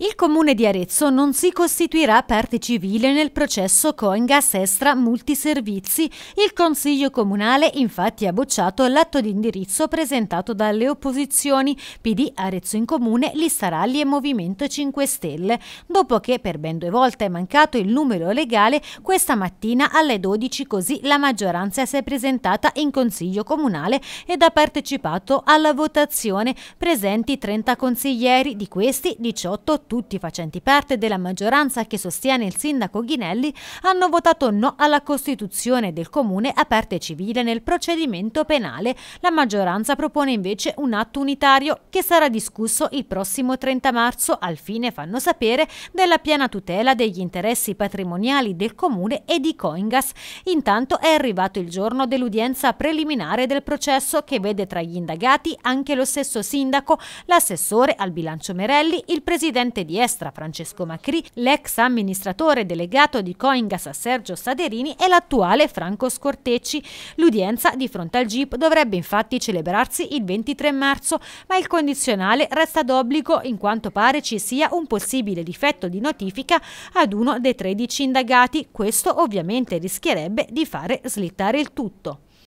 Il comune di Arezzo non si costituirà parte civile nel processo Coingas Estra Multiservizi. Il Consiglio Comunale infatti ha bocciato l'atto di indirizzo presentato dalle opposizioni PD Arezzo in Comune, Listaralli e Movimento 5 Stelle, dopo che per ben due volte è mancato il numero legale questa mattina alle 12 così la maggioranza si è presentata in Consiglio Comunale ed ha partecipato alla votazione, presenti 30 consiglieri, di questi 18 tutti facenti parte della maggioranza che sostiene il sindaco Ghinelli, hanno votato no alla costituzione del comune a parte civile nel procedimento penale. La maggioranza propone invece un atto unitario che sarà discusso il prossimo 30 marzo al fine, fanno sapere, della piena tutela degli interessi patrimoniali del comune e di Coingas. Intanto è arrivato il giorno dell'udienza preliminare del processo che vede tra gli indagati anche lo stesso sindaco, l'assessore al bilancio Merelli, il presidente parte di Estra Francesco Macri, l'ex amministratore delegato di Coingas Sergio Saderini e l'attuale Franco Scortecci. L'udienza di fronte al GIP dovrebbe infatti celebrarsi il 23 marzo, ma il condizionale resta d'obbligo in quanto pare ci sia un possibile difetto di notifica ad uno dei 13 indagati. Questo ovviamente rischierebbe di fare slittare il tutto.